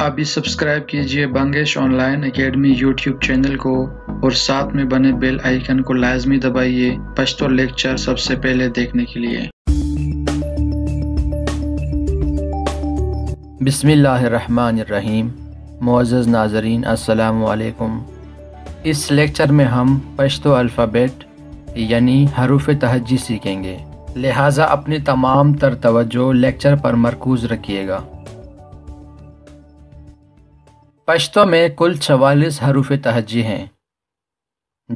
अभी सब्सक्राइब कीजिए Bangesh online academy YouTube channel को और साथ में बने बेल आइकन को लाजमी दबाइए पश्तो लेक्चर सबसे पहले देखने के लिए बिसमीम मोज़ नाजरीन असलकुम इस लेक्चर में हम पश्तो अल्फ़ाबेट यानी हरूफ तहजी सीखेंगे लिहाजा अपनी तमाम तर तवज्जो लेक्चर पर मरकूज़ रखिएगा पश्तो में कुल चवालीस हरूफ तहजी हैं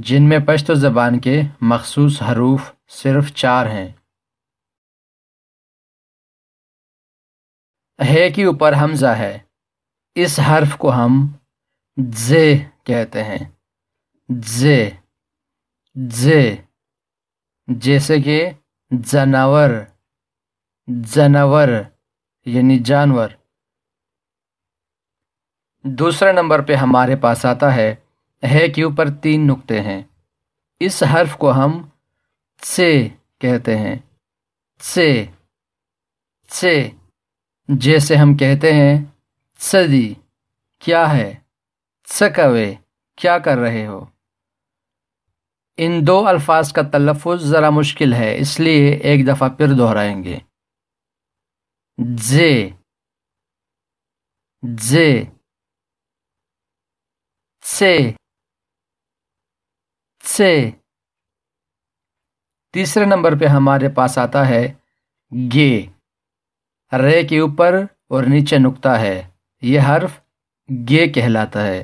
जिनमें पश्तो ज़बान के मखसूस हरूफ सिर्फ चार हैं है के ऊपर हमज़ा है इस हर्फ को हम जे कहते हैं जे जे जैसे कि जानवर जानवर यानी जानवर दूसरे नंबर पे हमारे पास आता है है के ऊपर तीन नुक्ते हैं इस हर्फ को हम से कहते हैं से से जैसे हम कहते हैं सदी क्या है सकवे क्या कर रहे हो इन दो अल्फाज का तलफ़ ज़रा मुश्किल है इसलिए एक दफ़ा फिर दोहराएंगे जे जे से तीसरे नंबर पे हमारे पास आता है गे रे के ऊपर और नीचे नुकता है यह हर्फ गे कहलाता है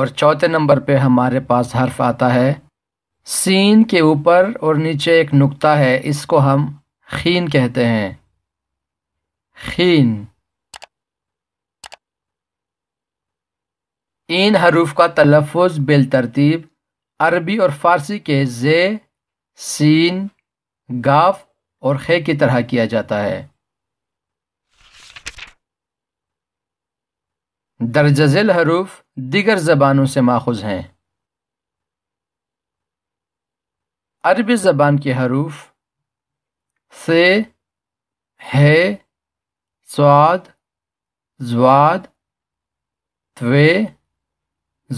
और चौथे नंबर पे हमारे पास हर्फ आता है सीन के ऊपर और नीचे एक नुकता है इसको हम खीन कहते हैं खीन इन हरूफ का तलफ़ बिलतरतीब अरबी और फ़ारसी के जे सीन गाफ और खे की तरह किया जाता है दर्जल हरूफ दिगर ज़बानों से माखुज हैं अरबी ज़बान के हरूफ से है स्वाद ज्वाद त्वे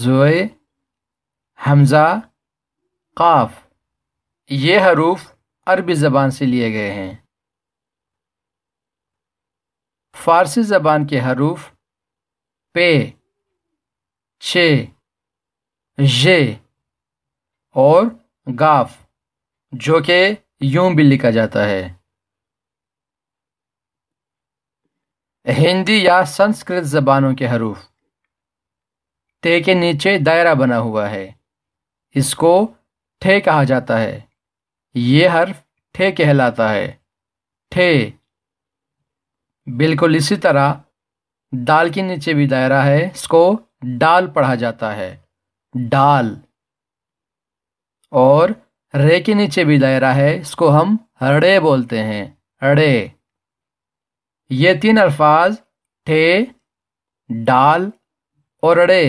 जोए हमज़ा काफ ये हरूफ अरबी ज़बान से लिए गए हैं फ़ारसी ज़बान के हरूफ पे छे ये और गाफ जो कि यूं भी लिखा जाता है हिंदी या संस्कृत ज़बानों के हरूफ ते के नीचे दायरा बना हुआ है इसको ठे कहा जाता है ये हर्फ ठे कहलाता है ठे बिल्कुल इसी तरह दाल के नीचे भी दायरा है इसको डाल पढ़ा जाता है डाल और रे के नीचे भी दायरा है इसको हम रड़े बोलते हैं रड़े ये तीन अल्फाज ठे डाल और रड़े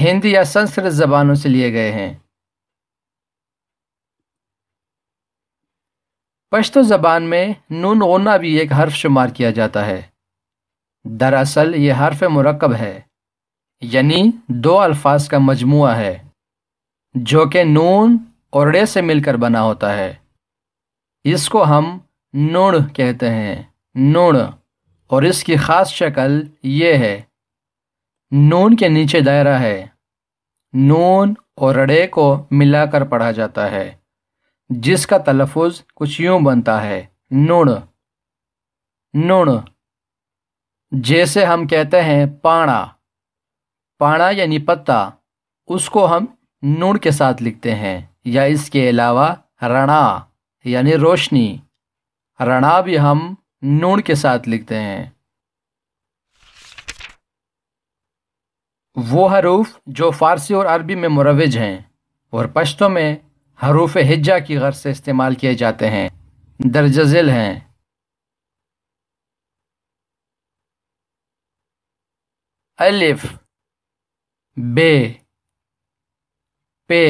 हिंदी या संस्कृत जबानों से लिए गए हैं पश्तो ज़बान में नून ओना भी एक हर्फ शुमार किया जाता है दरअसल ये हर्फ मरकब है यानी दो अल्फाज का मजमू है जो कि नून और रे से मिलकर बना होता है इसको हम नुण कहते हैं नुण और इसकी ख़ास शक्ल ये है नोन के नीचे दायरा है नोन और रड़े को मिलाकर पढ़ा जाता है जिसका तलफुज कुछ यूं बनता है नुण नुण जैसे हम कहते हैं पाणा पाणा यानी पत्ता उसको हम नूण के साथ लिखते हैं या इसके अलावा रणा यानी रोशनी रणा भी हम नूण के साथ लिखते हैं वो हरूफ जो फ़ारसी और अरबी में मुरवज हैं और पश्तों में हरूफ हिज्जा की गर्ज से इस्तेमाल किए जाते हैं दर्ज झेल हैं अलिफ बे पे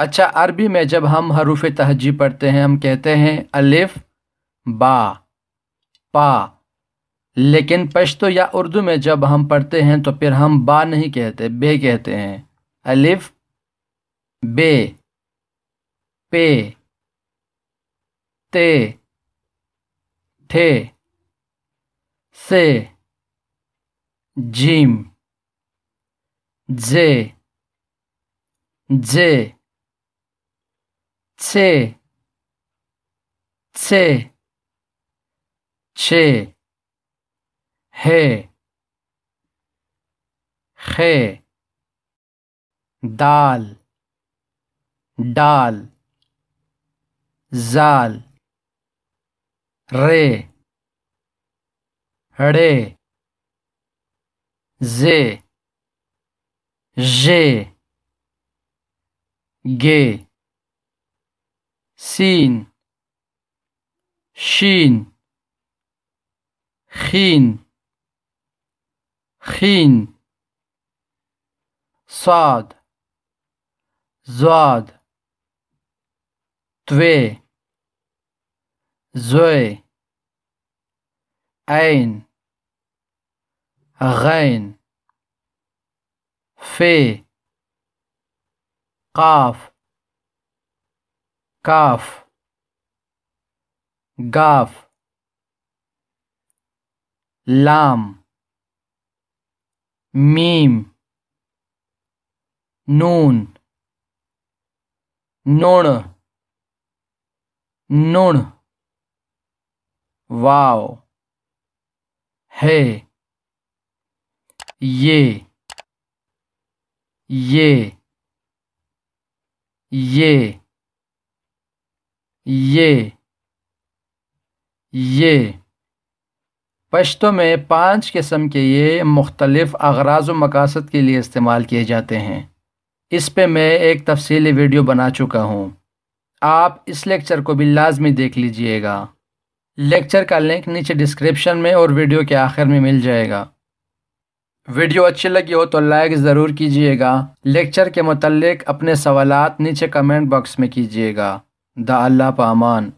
अच्छा अरबी में जब हम हरूफ तहजी पढ़ते हैं हम कहते हैं अलिफ बा पा लेकिन पश्तो या उर्दू में जब हम पढ़ते हैं तो फिर हम बा नहीं कहते बे कहते हैं अलिफ बे पे ते थे से जीम जे जे छे छे छे हे खे दाल डाल जाल रे रे जे जे गे सीन शीन खीन خين صاد زاد توي زوي عين غين في قاف كاف قاف لام मीम नून नोण नुण वाव है ये ये ये ये ये पश्तों में पाँच किस्म के ये मुख्तलिफ़ अगराज व मकासद के लिए इस्तेमाल किए जाते हैं इस पर मैं एक तफसीली वीडियो बना चुका हूँ आप इस लेक्चर को भी लाजमी देख लीजिएगा लेक्चर का लिंक नीचे डिस्क्रिप्शन में और वीडियो के आखिर में मिल जाएगा वीडियो अच्छी लगी हो तो लाइक ज़रूर कीजिएगा लेक्चर के मतलब अपने सवाल नीचे कमेंट बॉक्स में कीजिएगा द अल्लाह पामान